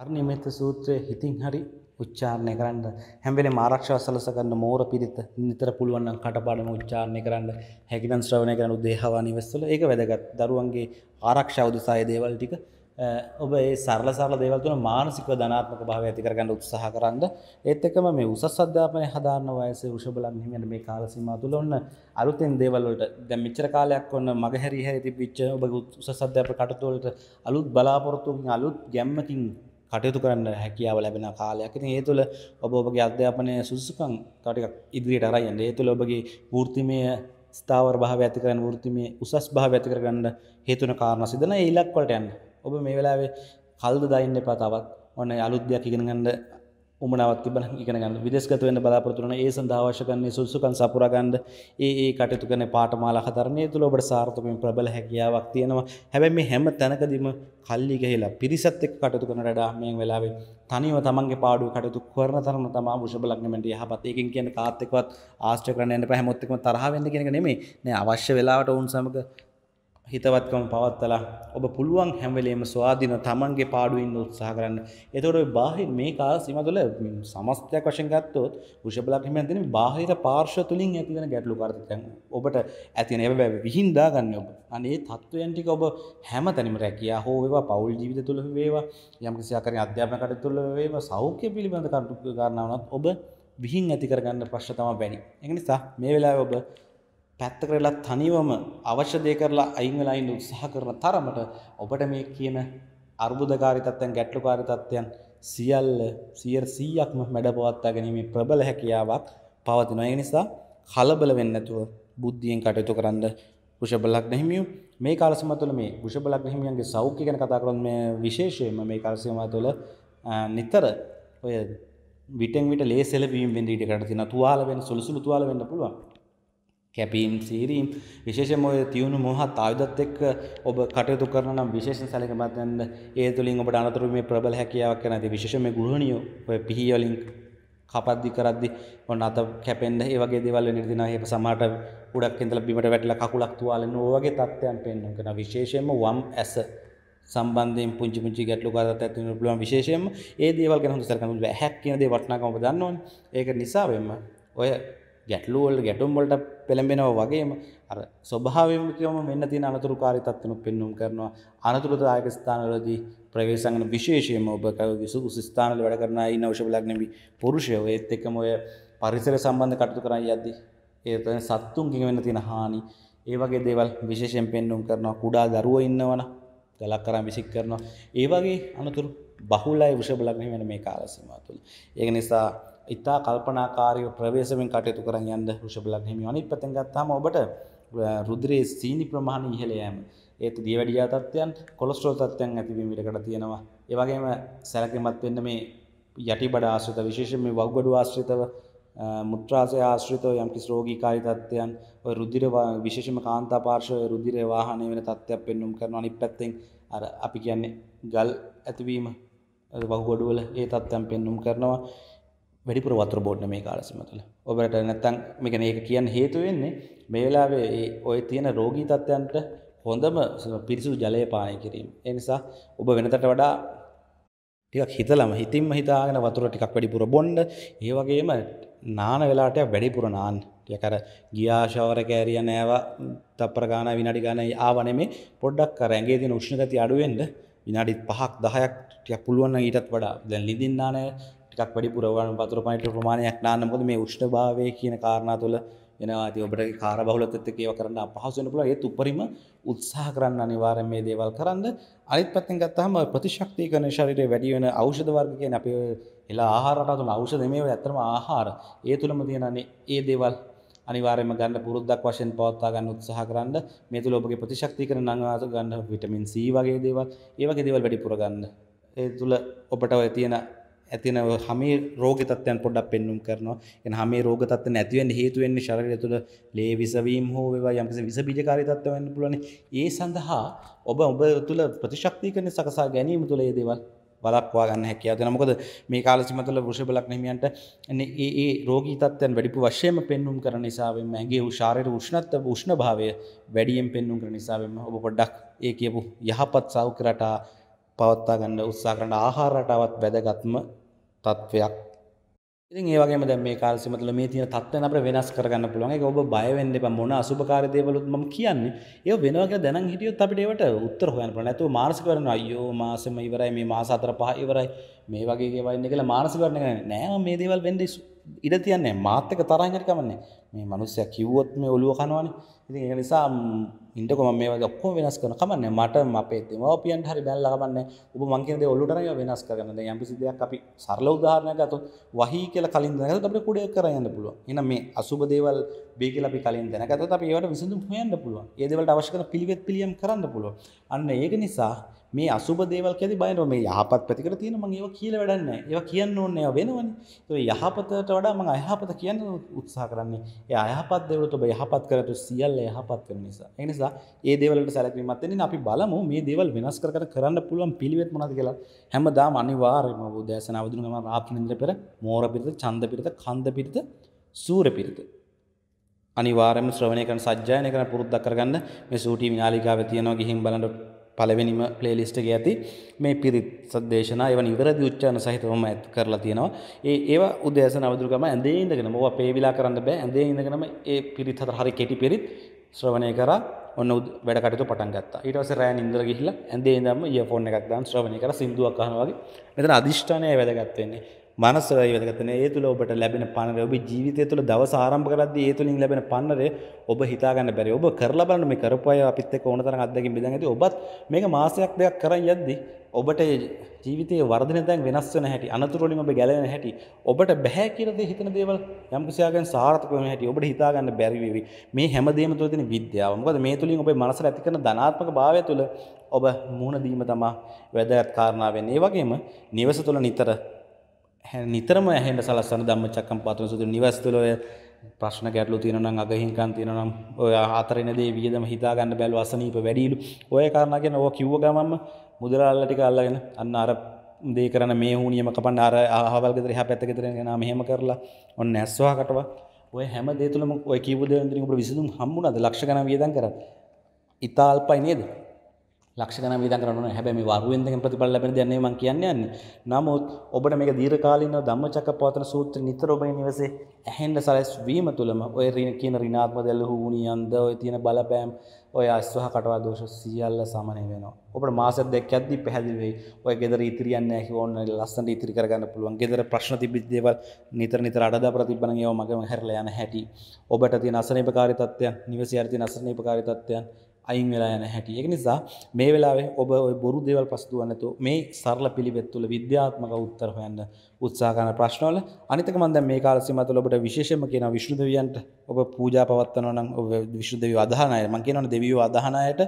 අර්ණිමෙත සූත්‍රය හිතින් හරි උච්චාරණය කරන්න හැම්වෙලේ ආරක්ෂාව සලස ගන්න මෝර පිරිත නිතර පුළුවන් නම් කටපාඩම උච්චාරණය කරන්න හැකිනම් ශ්‍රවණය කරන උදේහවා නිවෙස්වල ඒක වැදගත්. දරුවන්ගේ ආරක්ෂාව උදෙසා ඒ දේවල් ටික ඔබ ඒ සරල සරල දේවල් තුන මානසිකව ධනාත්මක භාවය ඇති කරගන්න උත්සාහ කරන්න. ඒත් එක්කම මේ උසස් අධ්‍යාපනය හදාරන වයසේ වෘෂභලග්න හිමියන් මේ කාල සීමාව තුල ඔන්න අලුතෙන් දේවල් වලට දැන් මෙච්චර කාලයක් ඔන්න මගහැරි හැරි තිබිච්ච ඔබගේ උසස් අධ්‍යාපන කටයුතු වලට අලුත් බලාපොරොත්තුකින් අලුත් ගැම්මකින් කටයුතු කරන්න හැකියාව ලැබෙන කාලයක්. ඉතින් ඒ තුළ ඔබ ඔබගේ අධ්‍යාපනය සුසුසුකම් තව ටිකක් ඉදිරියට අරන් යන්න. ඒ තුළ ඔබගේ වෘත්තිමය ස්ථාවර භාවය ඇති කරගන්න වෘත්තිමය උසස් භාවය ඇති කරගන්න හේතුන කාරණා සිදෙන ඒ ඉලක්ක වලට යන්න. ඔබ මේ වෙලාවේ කල්ද දයින්න එපා තවත් ඔන්න අලුත් දෙයක් ඉගෙන ගන්න උමනාවක් තිබෙන ඉගෙන ගන්න විදේශගත වෙන්න බලාපොරොත්තු වෙන ඒ සඳහා අවශ්‍ය කරන සුසුකම් සපුරා ගන්න ඒ ඒ කටයුතු කරන පාඨමාලා හතරනේ තුල ඔබට සාර්ථකමින් ප්‍රබල හැකියාවක් තියෙනවා හැබැයි මේ හැම තැනකදීම කල්ලි ගහලා පිරිසත් එක්ක කටයුතු කරන රටා මේ වෙලාවේ තනියම තමන්ගේ පාඩුව කටයුතු කරන තරම තමා වෘෂභ ලග්නෙමෙන්ට යහපත් ඒකෙන් කියන්නේ කාත් එක්කවත් ආශ්‍රය කරන්න යන්න එපා හැමොත් එක්කම තරහ වෙන්න කියන එක නෙමෙයි නෑ අවශ්‍ය වෙලාවට වුන් සමග හිතවත්කම පවත්තලා ඔබ පුළුවන් හැමවෙලේම ස්වාධීන තමන්ගේ පාඩුවෙන් උත්සාහ කරන්න. එතකොට බාහිර මේ කාල සීමා තුළ සමස්තයක් වශයෙන් ගත්තොත් වෘෂභ ලග්නයෙන් තියෙන බාහිර පාර්ශ්ව තුලින් ඇති වෙන ගැටලු කාර්යයන් ඔබට ඇති වෙන ඒවා විහිඳා ගන්න ඔබ. අනේ තත්වයන් ටික ඔබ හැමතැනම රැකියා හෝ වේවා පෞල් ජීවිත තුළ වේවා යම්කිසි ආකාරයෙන් අධ්‍යාපන කටයුතු තුළ වේවා සෞඛ්‍ය පිළිබඳ කටයුතු කරනවනත් ඔබ විහිං ඇති කරගන්න ප්‍රශ්න තමයි වැඩි. ඒ නිසා මේ වෙලාවේ ඔබ පැත්ත කරලා තනිවම අවශ්‍ය දේ කරලා අයින් වෙලා ඉන්න උත්සාහ කරන තරමට ඔබට මේ කියන අර්බුදකාරී තත්ත්වයන් ගැටලුකාරී තත්ත්වයන් සියල්ල 100%ක්ම මැඩපවත්වා ගැනීමේ ප්‍රබල හැකියාවක් පවතිනවා. ඒ නිසා කලබල වෙන්නේ නැතුව බුද්ධියෙන් කටයුතු කරන්න වෘෂභ ලග්න හිමියෝ මේ කාල සීමාව තුළ මේ වෘෂභ ලග්න හිමියන්ගේ සෞඛ්‍ය ගැන කතා කරොත් මේ විශේෂයෙන්ම මේ කාල සීමාව තුළ නිතර ඔය විටෙන් විට ලේ සෙලවීම් වෙන්න ඉඩ කඩ තියෙනවා. තුවාල වෙන්න සුළුසුළු තුවාල වෙන්න පුළුවන්. කැපීම් සීරීම් විශේෂම ඔය තියුණු මොහත් ආයුධත් එක්ක ඔබ කටයුතු කරන නම් විශේෂයෙන් සැලකීමක් ගන්න ඒ තුලින් ඔබට අනතුරු මේ ප්‍රබල හැකියාවක් වෙන ඇති විශේෂයෙන් මේ ගෘහණියෝ ඔය පිහි වලින් කපද්දි කරද්දි ඔන්න අත කැපෙන්න ඒ වගේ දේවල් වෙන ඉඳිනවා ඒක සමහරට උඩක් ඉඳලා බිමට වැටිලා කකුලක් තුවාලෙන ඔය වගේ තත්ත්වයන් පෙන්වන කරන විශේෂයෙන්ම වම් ඇස සම්බන්ධයෙන් පුංචි පුංචි ගැටලු කාරණා ඇති වෙන පුළුවන් විශේෂයෙන්ම ඒ දේවල් ගැන හොඳ සැලකන්න ඕනේ හැක් කියන දේ වටිනාකම ඔබ දන්නවනේ ඒක නිසා වෙන්න ඔය ගැටලුවල් ගැටුම්වලට පෙළඹෙනව වගේම අර ස්වභාවයකම මෙන්න තියෙන අනතුරුකාරී තත්ත්වනුත් පෙන්වුම් කරනවා අනතුරුදායක ස්ථානවලදී ප්‍රවේශංගන විශේෂයෙන්ම ඔබ විසු ස්ථානවල වැඩ කරන අය නෞෂබලක් නෙමි පුරුෂයෝ ඒත් එක්කම ඔය පරිසර සම්බන්ධ කටයුතු කරන් යද්දී ඒ තමයි සත්තුන්ගෙන් වෙන්න තියෙන හානි ඒ වගේ දේවල් විශේෂයෙන් පෙන්වුම් කරනවා කුඩා දරුවෝ ඉන්නවන ගලක් කරන් විසික් කරනවා ඒ වගේ අනතුරු බහුලයි වෘෂභ ලග්නෙ වෙන මේ කාල සීමාව තුළ ඒක නිසා ඉතා කල්පනාකාරය ප්‍රවේශමෙන් කටයුතු කරන් යන්න ෘෂභලග්න හිමියෝ අනිත් පැත්තෙන් ගත්තාම ඔබට රුධිරයේ සීනි ප්‍රමාණය ඉහළ යෑම ඒත් දියවැඩියා තත්ත්වයන් කොලෙස්ටරෝල් තත්ත්වයන් ඇතිවීම ඉඩකට තියෙනවා ඒ වගේම සැලකිලිමත් වෙන්න මේ යටිබඩ ආශ්‍රිත විශේෂයෙන් මේ වහුබඩු ආශ්‍රිතව මුත්‍රාශය ආශ්‍රිතව යම්කිසි රෝගීකාරී තත්ත්වයන් ඔය රුධිර විශේෂම කාන්තා පාර්ශ්වයේ රුධිරය වාහනය වෙන තත්ත්වයක් පෙන්වුම් කරනවා අනිත් පැත්තෙන් අර අපි කියන්නේ ගල් ඇතිවීම වහුබඩු වල ඒ තත්ත්වයන් පෙන්වුම් කරනවා වැඩිපුර වතුර බෝඩ්න මේ කාලසම තුළ ඔබට නැත්තං මේකන ඒක කියන්න හේතුවෙන්නේ මේ වෙලාවේ ඔය තියෙන රෝගී තත්ත්වයන්ට හොඳම පිරිසු ජලය පාය කිරීම එනිසා ඔබ වෙනතට වඩා ටිකක් හිතලම හිතින්ම හිතාගෙන වතුර ටිකක් වැඩිපුර බොන්්ඩ ඒවගේම නාන වෙලාටයක් වැඩිපුර නාන් යකර ගියාශවර කෑරිය නෑව තප්පර ගාන විනාඩි ගාන ආවනෙමේ පොඩ්ඩක් කර ඇගේ තින උෂ්ණගති අඩුවෙන්ද විනාඩිත් පහක් දහයක් ටිය පුළුවන්න ඊටත් වඩා දැන් ලිදින්නානෑ ටිකක් වැඩි පුරවන වතුර පනිට ප්‍රමාණයක් නාන්න මොකද මේ උෂ්ණ භාවය කියන කාරණා තුළ එනවා ඇති ඔබට කාර බහුලත්වයත් එක්ක ඒවා කරන්න අපහසු වෙන්න පුළුවන් ඒත් උපරිම උත්සාහ කරන්න අනිවාර්යෙන් මේ දේවල් කරන්න අනිත් පැත්තෙන් ගත්තාම ප්‍රතිශක්තිකරණ ශරීරයේ වැඩි වෙන ඖෂධ වර්ග කියන්නේ අපේ එලා ආහාර රටා තුන ඖෂධ මේ ඇත්තම ආහාර ඒ තුලම තියෙනනේ ඒ දේවල් අනිවාර්යයෙන්ම ගන්න පුරුද්දක් වශයෙන් පවත්වා ගන්න උත්සාහ කරන්න මේ තුල ඔබගේ ප්‍රතිශක්තිකරණ නංවාස ගන්න විටමින් C වගේ දේවල් ඒ වගේ දේවල් වැඩි පුර ගන්න ඒ තුල ඔබට ඔය තියෙන ඇතින හමේ රෝග තත්වයන් පොඩක් පෙන්නුම් කරනවා එන හමේ රෝග තත්ත්ව නැති වෙන්න හේතු වෙන්නේ ශරීරය තුළ ලේ විසවීම හෝ වේවා යම්කිසි විස බීජකාරී තත්ත්ව වෙන්න පුළුවන් ඒ සඳහා ඔබ ඔබ තුළ ප්‍රතිශක්තිකරණ සකසා ගැනීම තුළ මේ දේවල් වළක්වා ගන්න හැකියාව දෙනවා මොකද මේ කාල සීම තුළ වෘෂභ ලග්න හිමියන්ට මේ ඒ රෝගී තත්ත්වයන් වැඩිපුර වශයෙන්ම පෙන්눔 කරන නිසා වෙන්න ඇඟේ ශාරීරික උෂ්ණත්ව උෂ්ණ භාවය වැඩියෙන් පෙන්눔 කරන නිසා වෙන්න ඔබ පොඩ්ඩක් ඒ කියපු යහපත් සෞඛ්‍ය රටා පවත්වා ගන්න උත්සාහ කරන ආහාර රටාවත් වැදගත්ම තත්ත්වයක් ඉතින් ඒවගේම දැන් මේ කාල සීමතුල මේ තියෙන තත්ත්වයන් අපිට වෙනස් කරගන්න පුළුවන්. ඒක ඔබ බය වෙන්න එපා. මොන අසුභකාරී දේවලුත් මම කියන්නේ. ඒව වෙනවා කියලා දැනන් හිටියොත් අපිට ඒවට උත්තර හොයන්න පුළුවන්. නැතුව මානසික වෙනවා. අයියෝ මාසෙම ඉවරයි. මේ මාස 4 5 ඉවරයි. මේ වගේ ඒවා ඉන්නේ කියලා මානසික වෙන්න නෑ. මේ දේවල් වෙන්න ඉඩ තියන්නේ නැහැ. මාත් එක තරහින් හරි කමන්නේ. මේ මනුස්සය කිව්වොත් මේ ඔලුව කනවනේ. ඉතින් ඒක නිසා ඉන්නකො මම මේ වගේ ඔක්කොම වෙනස් කරන කමන්නේ මට අපේ දෙමව්පියන්ට හරි බැලලා කමන්නේ. ඔබ මං කියන දේ ඔලුවට නෑ වෙනස් කරගන්න. දැන් යම්කිසි දෙයක් අපි සරල උදාහරණයක් ගත්තොත් වහී කියලා කලින් දැනගත්තොත් අපිට කුඩේ කරා යන්න පුළුවන්. එහෙනම් මේ අසුබ දේවල් බේ කියලා අපි කලින් දැනගත්තොත් අපි ඒවට විසඳුම් හොයන්න පුළුවන්. ඒ දේවල්ට අවශ්‍ය කරන පිළිවෙත් පිළියම් කරන්න පුළුවන්. අන්න ඒක නිසා මේ අසුබ දේවල් කියදි බය නෙවෙයි මේ යහපත් ප්‍රතිකර තියෙන මම ඒවා කියලා වැඩක් නැහැ. ඒවා කියන්න ඕනේ ඒවා වෙනවනේ. ඒ යහපතට වඩා මම අයහපත කියන්න උත්සාහ කරන්නේ. ඒ අයහපත් දේවල් ඔබ යහපත් කරතු සියල්ල යහපත් කරන නිසා. ඒ නිසා ඒ දේවල් වලට සැලකීමක් වෙන්නේ අපි බලමු මේ දේවල් වෙනස් කර කර කරන්න පුළුවන් පිළිවෙත් මොනවද කියලා. හැමදාම අනිවාර්යයෙන්ම ඔබ උදෑසන අවදින ගමන් රාත්‍රී නින්දර පෙර මෝර පිරිත, ඡන්ද පිරිත, කන්ද පිරිත, සූර පිරිත අනිවාර්යයෙන්ම ශ්‍රවණය කරන සජ්ජායනය කරන පුරුද්දක් කරගන්න මේ සූටි විනාලිකාවේ තියෙනවා ගිහින් බලන්න පලවෙනිම පලේලිස්ටගේ ඇති මේ පිරිත් සදේශනා එවන ඉවරදි උච්චාන සහිතවම ඇත් කරලා තියෙනවා ඒ ඒවා උදෑස නවදුරගම ඇඳේ ඉඳගෙන මොවා පේවිලා කරන්න බෑ ඇඳේ ඉඳගෙනම ඒ පිරිත් හතර හරි කෙටි පිරිත් ශ්‍රවණය කරා ඔන්න වැඩ කටයුතු පටන් ගත්තා ඊට පස්සේ රෑන් ඉඳලා ගිහිල්ලා ඇඳේ ඉඳන්ම ඉයර්ෆෝන් එකක් දාන් ශ්‍රවණය කරා සින්දුවක් අහනවා වගේ මෙතන අදිෂ්ඨානය වැදගත් වෙන්නේ මනසරයි වැදගත් නැහැ. ඒ තුල ඔබට ලැබෙන පන්නරය ඔබේ ජීවිතය තුල දවස ආරම්භ කරද්දී ඒ තුලින් ලැබෙන පන්නරය ඔබ හිතා ගන්න බැරි. ඔබ කරලා බලන්න මේ කරපු අය අපිත් එක්ක ඕන තරම් අත්දැකීම් බෙදන් ඇති. ඔබත් මේක මාසයක් දෙකක් කරන් යද්දී ඔබට ජීවිතයේ වර්ධන තැන් වෙනස් වෙන හැටි අනතුරු වලින් ඔබ ගැලවෙන හැටි ඔබට බෑ කියලා දේ හිතන දේවල් යම් කිසියකින් සාර්ථක වෙන හැටි ඔබට හිතා ගන්න බැරි වෙවි මේ හැමදේම තුළ තියෙන විද්‍යාව මොකද මේ තුලින් ඔබේ මනසට ඇති කරන ධනාත්මක භාවය තුළ ඔබ මුහුණ දීම තමයි වැදගත් කාරණාව වෙන්නේ ඒ වගේම නිවස තුළ නිතර නිතරම ඇහෙන්ට සලස්සන ධම්ම චක්කම් පාතන සුතු නිවස්තුලය ප්‍රශ්න ගැටලු තියෙනනම් අගහින්කන් තියෙනනම් ඔය ආතරෙනදේ වියදම හිතා ගන්න බැල් වසනීප වැඩිලු ඔය කාරණා ගැන ඕවා කිව්ව ගමන්ම මුදලාල්ලා ටික අල්ලගෙන අන්න අර දේ කරන මේ හුනියම කපන්න අර අහවල් ගෙදර එහා පැත්ත ගෙදර යනවා මෙහෙම කරලා ඔන්න ඇස්වා කටවා ඔය හැම දේ තුලම ඔය කීප දේ වලින් අපිට විසඳුම් හම්බුණාද ලක්ෂ ගණන් වියදම් කරලා ඉතාල්පයි නේද ලක්ෂණ විදන් කරන්න හැබැයි මේ වරුවෙන් දෙකෙන් ප්‍රතිඵල ලැබෙන දෙයක් නෙවෙයි මම කියන්නේ යන්නේ. නමුත් ඔබට මේක දීර්ඝකාලීනව ධම්මචක්කපවත්තන සූත්‍රය නිතර ඔබේ නිවසේ ඇහෙන්න සැලැස්වීම තුළම ඔය කියන ඍණාත්මක දැලහුණියන්ද ඔය තියෙන බලපෑම් ඔය අස්වහ කටවා දෝෂ සියල්ල සමනය වෙනවා. ඔබට මාසයක් දෙකක් යද්දී පැහැදිලි වෙයි. ඔය ගෙදර ඉතිරියන්නේ නැහැ කිව්වොත් ලස්සනට ඉතිරි කරගන්න පුළුවන්. ගෙදර ප්‍රශ්න තිබිච්ච දේවල් නිතර නිතර අඩදා ප්‍රතිබලන ඒවා මගම හැරලා යන හැටි. ඔබට තියෙන අසනීපකාරී තත්ත්වයන්, නිවසේ හරි තියෙන අසනීපකාරී තත්ත්වයන් අයින් වෙලා යන හැටි එක නිසා මේ වෙලාවේ ඔබ ඔය බොරු දේවල් පසුදුවන්නතු මේ සරල පිළිවෙත් තුළ විද්‍යාත්මක උත්තර හොයන්න උත්සාහ කරන ප්‍රශ්නවල අනිතක මම දැන් මේ කාල සීමාව තුළ ඔබට විශේෂයෙන්ම කියන විෂ්ණු දෙවියන්ට ඔබ පූජා පවත්වනවා නම් ඔබ විෂ්ණු දෙවියෝ අදහන අය මම කියනවනේ දෙවියෝ අදහන අයට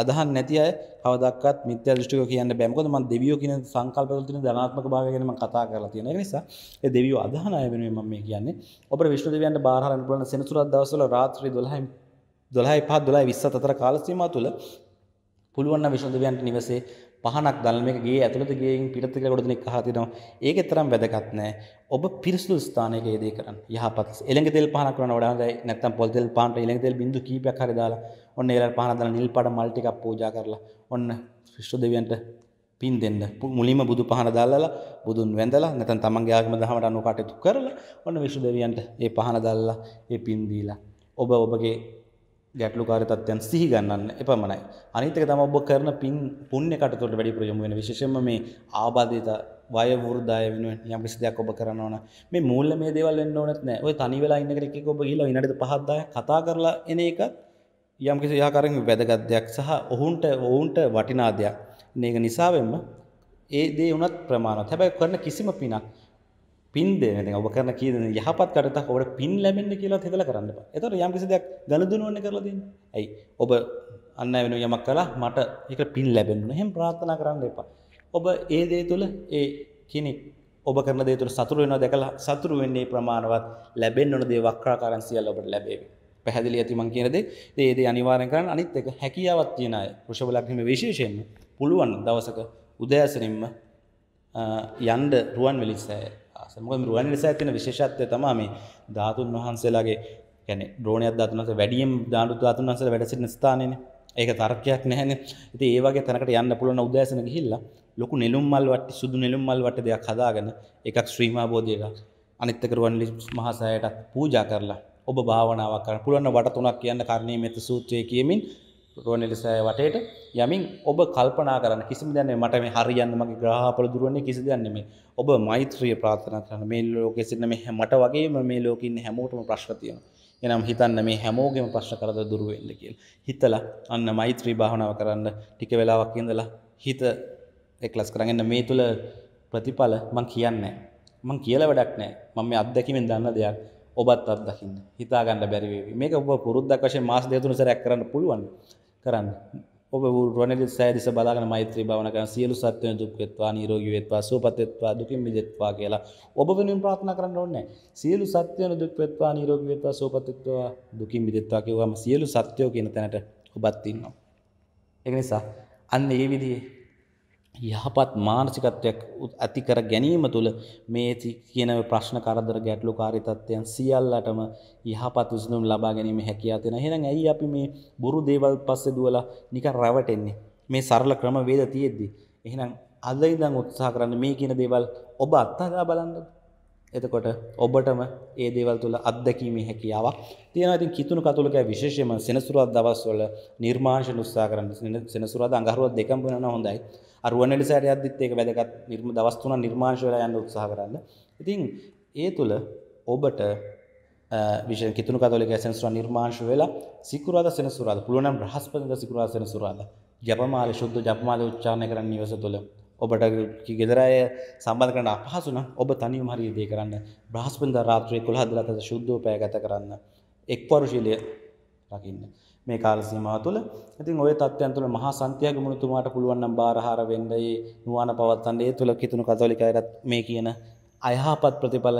අදහන් නැති අය කවදක්වත් මිත්‍ය දෘෂ්ටික කියන්න බෑ මොකද මම දෙවියෝ කියන සංකල්පවල තියෙන ධනාත්මක භාවය ගැන මම කතා කරලා තියෙනවා ඒ නිසා ඒ දෙවියෝ අදහන අය වෙනුවෙන් මම මේ කියන්නේ ඔබට විෂ්ණු දෙවියන්ට බාර හරන්න පුළුවන් සෙනසුරාදා දවස්වල රාත්‍රී 12යි දොළහයි පහ දොළයි විස්සත් අතර කාලසීම තුළ පුළුවන්න විශ්වදවයන්ට නිවසේ පහනක් දල්මක ගේ ඇතුළට ගේෙන් පිටතික ගොඩන කහතිනවා ඒක තරම් වැදගත්නෑ ඔබ පිරිසු ස්ථානක ඒදේ කරන්න යහපත් එළඟ තෙල් පහනකරන වඩා නැත්තම් පොල්තෙල් පාන්ට එළඟ තෙල් බිඳු කීපයක් හරි දාලා ඔන්න එල පහනදල නිල් පට මල්ටිකක් පූජා කරලා ඔන්න විශ්ව දෙවියන්ට පින් දෙන්න මුලින්ම බුදු පහන දාලා බුදුන් වැඳලා නැත්නම් තමන්ගේ ආගම දහමට අනුව කටයුතු කරලා ඔන්න විශ්ව දෙවියන්ට ඒ පහන දාලා ඒ පින් දීලා ඔබ ඔබගේ ගැටලුකාරී තත්ත්වයන් සිහි ගන්නන්න එපමණයි. අනිත් එක තමයි ඔබ කරන පින් පුණ්‍ය කටයුතුවලට වැඩි ප්‍රයෝජන වෙන විශේෂයෙන්ම මේ ආබාධිත වය වෘද්ධය වෙනුවෙන් යම් කිසි දෙයක් ඔබ කරනවා නම් මේ මූල්‍යමය දේවල් වෙන්න ඕනෙත් නැහැ. ඔය තනි වෙලා ඉන්න කෙනෙක් එක්ක ඔබ ගිහිල්ලා විනාඩි 5ක් 10ක් කතා කරලා එන එකත් යම් කිසි ආකාරයෙන් වැදගත් දෙයක් සහ ඔවුන්ට ඔවුන්ට වටිනා දෙයක්. මේක නිසාවෙන්ම ඒ දේ වුණත් ප්‍රමාණවත්. හැබැයි කරන කිසිම පිනක් පින්දේ ඔබ කරන කියද යහපත් කටතක් ඔට පින් ලැබෙන්න්න කියලා හිතල කරන්න එතට යම්කිසි දෙයක් ගලදුනුවන්න කරලදන්න ඇයි ඔබ අන්න වෙන යමක් කලා මට එක පින් ලැබෙන්න්න හෙම ප්‍රාථනා කරන්න එපා ඔබ ඒ දේ තුළ ඒ කෙනෙක් ඔබ කරන දේතුර සතුර වෙන දැකලා සතුරු වෙන්නේ ප්‍රමාණවත් ලැබෙන් ඕන දේ වක්කා කරන්සිියල් ඔබට ලැබේ පැහැදිලි ඇතිමං කියනද ඒද අනිවාරෙන් කරන්න අනිත් එක හැකියාවත් කියනය ෘෂභලක්නම විශේෂයෙන් පුළුවන් දවසක උදෑසනින්ම යන්ඩ රුවන් වෙලිස්සෑ මොකද මේ රුවන්වැලි සෑය තියෙන විශේෂත්වය තමයි මේ ධාතුන් වහන්සේලාගේ කියන්නේ ඩ්‍රෝනයක් ධාතුන් වහන්සේ වැඩියෙන් ධාතු ධාතුන් වහන්සේලා වැඩ සිටින ස්ථානයනේ. ඒක තර්කයක් නැහැනේ. ඉතින් ඒ වගේ තැනකට යන්න පුළුවන් උදෑසන ගිහිල්ලා ලොකු නෙළුම් මල් වට්ටි සුදු නෙළුම් මල් වට්ටි දෙයක් හදාගෙන එකක් ශ්‍රීමා බෝධියක අනිත් එක රුවන්වැලි මහා සෑයට පූජා කරලා ඔබ භාවනාවක් කරන්න පුළුවන් වට තුනක් කියන්න කර්ණීය මෙත්ත සූත්‍රය කියමින් රෝනිලිසය වටේට යමින් ඔබ කල්පනා කරන්න කිසිම දන්නේ මට මේ හරියන්න මගේ ග්‍රහපල දුරුවන්නේ කිසි දන්නේ ඔබ මෛත්‍රිය ප්‍රාථනා කරන්න මේ ලෝකෙ සින්න මේ මට වගේම මේ ලෝකින් හැමෝටම ප්‍රශ්න තියෙනවා එනම් හිතන්න මේ හැමෝගෙම ප්‍රශ්න කරද දුරු වෙන්න කියලා හිතලා අන්න මෛත්‍රී භාවනාව කරන්න ටික වෙලාවක් ඉඳලා හිත එක්ලස් කරගෙන මේ තුල ප්‍රතිඵල මං කියන්නේ මං කියලා වැඩක් නැහැ මම මේ අත්දැකීමෙන් දන්න දෙයක් ඔබත් අත්දකින්න හිතා ගන්න බැරි වේවි මේක ඔබ පුරුද්දක් වශයෙන් මාස දෙක තුන සැරයක් කරන්න පුළුවන් කරන්න. ඔබ රුවණලි සෑ දිස බලාගෙන මෛත්‍රී භාවනා කරන සියලු සත්ත්වයන් දුක් වෙත්වා නිරෝගී වෙත්වා සුවපත් වෙත්වා දුකින් මිදෙත්වා කියලා ඔබ වෙනුවෙන් ප්‍රාර්ථනා කරන්න ඕනේ නැහැ. සියලු සත්ත්වයන් දුක් වෙත්වා නිරෝගී වෙත්වා සුවපත් වෙත්වා දුකින් මිදෙත්වා කියවම සියලු සත්ත්වයෝ කියන තැනට ඔබත් ඉන්නවා. ඒක නිසා අන්න ඒ විදිහේ යහපත් මානසිකත්වයක් ඇති කර ගැනීම තුළ මේ කියන ප්‍රශ්න කරදර ගැටලු කාරිතත්වයන් සියල්ලටම යහපත් විසඳුම් ලබා ගැනීම හැකියාව තියෙනවා. එහෙනම් ඇයි අපි මේ බොරු දේවල් පස්සේ දුවලා නිකන් රැවටෙන්නේ? මේ සරල ක්‍රම වේද තියෙද්දි. එහෙනම් අද ඉඳන් උත්සාහ කරන්න මේ කියන දේවල් ඔබ අත්හදා බලන්න. එතකොට ඔබටම ඒ දේවල් තුළ අත්දැකීමේ හැකියාවක් තියෙනවා. ඉතින් කිතුණු කතුලක විශේෂයෙන්ම සෙනසුරාදා දවස්වල නිර්මාංශ උත්සාහ කරන්න. සෙනසුරාදා අඟහරුවා දෙකම වෙනවා නම් හොඳයි. අරුවනට සෑරයක්දත් ඒක වැදගත් නිර්ම දවස්තුන නිර්මාශවල යන්න උත්සාහ කරන්න ඉතින් ඒ තුළ ඔබට විශ කිතුන කතලක සැන්සුව නිර්මාශ වෙලා සිකරද සෙනසුරාද පුළුවනම් ්‍රහස්පද සිකරා සෙනසුරාද ජපමාල ශුද්ධ ජපමාල උච්චාන කරන්න නිවස තුළ ඔබට ගෙදරය සම්බධ කරන අපහසුන ඔබ තනියම් හරිදේ කරන්න බ්‍රහස්පන්ද රාත්‍රය කොළහදලත ශුද්ධෝ පෑගත කරන්න එක් පරුශීලය රකින්න මේ කාල සීමාව තුළ ඉතින් ওই තත්ත්වයන් තුළ මහා සන්තියාග මුනිතුමාට පුළුවන් නම් බාරහාර වෙන්න ඒ නුවණ පවත්තන්න ඒ තුළ කිතුණු කතෝලික අයත් මේ කියන අයහපත් ප්‍රතිඵල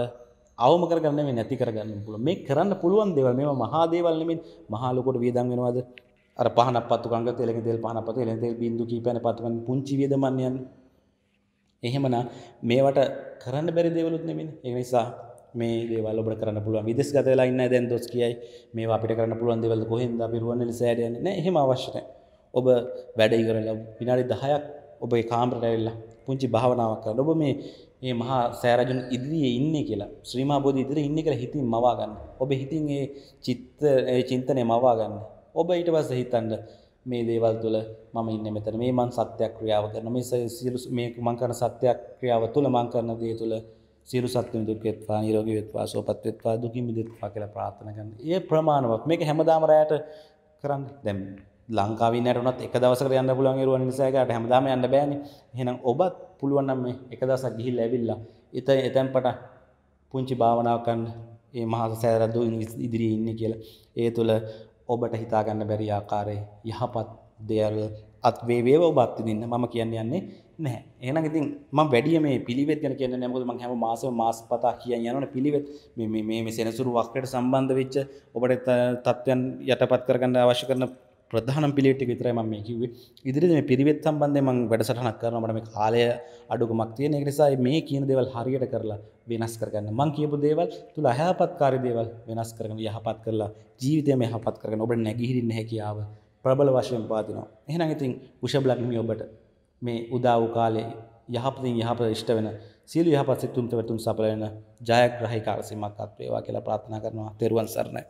අවම කරගන්න මේ නැති කරගන්න පුළුවන් මේ කරන්න පුළුවන් දේවල් මේවා මහා දේවල් නෙමෙයි මහා ලොකුට වියදම් වෙනවද අර පහනක් පත්තු කංග තෙලෙන් තෙල් පහනක් පත්තු එලෙන් තෙල් බින්දු කීපයන පත්තු ගන්න පුංචි වියදම් යන්නේ එහෙමනම් මේවට කරන්න බැරි දේවලුත් නෙමෙයි ඒ නිසා මේ දේවල් ඔබට කරන්න පුළුවන් විදෙස් ගත වෙලා ඉන්න දැන් දොස් කියයි මේ අපිට කරන්න පුළුවන් දේවල් කොහෙන්ද අපි රුවන්වැලි සෑයට යන්නේ නැහැ එහෙම අවශ්‍ය නැහැ ඔබ වැඩ ඉවරලා විනාඩි 10ක් ඔබේ කාමරට ඇවිල්ලා පුංචි භාවනාවක් කරන්න ඔබ මේ මේ මහා සෑරජුන් ඉදිරියේ ඉන්නේ කියලා ශ්‍රීමා බෝධි ඉදිරියේ ඉන්නේ කියලා හිතින් මවා ගන්න ඔබ හිතින් ඒ චිත්ත ඒ චින්තනය මවා ගන්න ඔබ ඊට පස්සේ හිතන්න මේ දේවල් තුළ මම ඉන්න මෙතන මේ මං සත්‍යයක් ක්‍රියාව කරන මේ සියලු මේ මං කරන සත්‍යයක් ක්‍රියාව තුළ මං කරන දේ තුළ සියලු සත්ව දුක් වෙත්වා නිරෝගී වෙත්වා සුවපත් වෙත්වා දුකින් මිදෙත්වා කියලා ප්‍රාර්ථනා කරනවා. ඒ ප්‍රමාණවත් මේක හැමදාම රැයට කරන්න දැන් ලංකාවේ නැටුණත් එක දවසකට යන්න පුළුවන් ඒ රුවන් නිසා ඒකට හැමදාම යන්න බෑනේ. එහෙනම් ඔබත් පුළුවන් නම් මේ එක දවසක් ගිහිල්ලා ඇවිල්ලා එතෙන් එතෙන්පට පුංචි භාවනාවක් කරන්න ඒ මහා සෑරදෝ ඉදිරියේ ඉන්නේ කියලා. ඒ තුළ ඔබට හිතා ගන්න බැරි ආකාරයේ යහපත් දේවල් අත් වේවේව ඔබ අත් විඳින්න මම කියන්නේ යන්නේ නෑ ඒන ඉතින් ම වැඩිය මේ පිළිවෙත් ගැන කියන නැමුද මං හැම මාස මාස් පතා කිය යනට පිළිවෙත් මේ සෙනසුරු වක්කට සම්බන්ධ වෙච්ච ඔබට තත්ත්වයන් යටපත් කරගන්න අවශ්‍ය කරන ප්‍රධාන පිළිටි විතරයි මම මේ කිව්වේ ඉදිරියේ මේ පිරිවෙත් සම්බන්ධයෙන් මම වැඩසටහනක් කරනවා මට මේ කාලය අඩුකමක් තියෙන ඒක නිසා මේ කියන දේවල් හරියට කරලා වෙනස් කරගන්න මං කියපු දේවල් තුල අයහපත්කාරී දේවල් වෙනස් කරගෙන යහපත් කරලා ජීවිතයම යහපත් කරගෙන ඔබට නැගිහිරින්න හැකියාව ප්‍රබල වශයෙන් පාදිනවා එහෙනම් ඉතින් උෂබ් ලග්නිය ඔබට මේ උදා වූ කාලේ යහපතින් යහපත ඉෂ්ට වෙන සියලු යහපත් සිතුම් පැවතුම් සපල වෙන ජයග්‍රහී කාර්සීමක් අත්වේවා කියලා ප්‍රාර්ථනා කරනවා තෙරුවන් සරණයි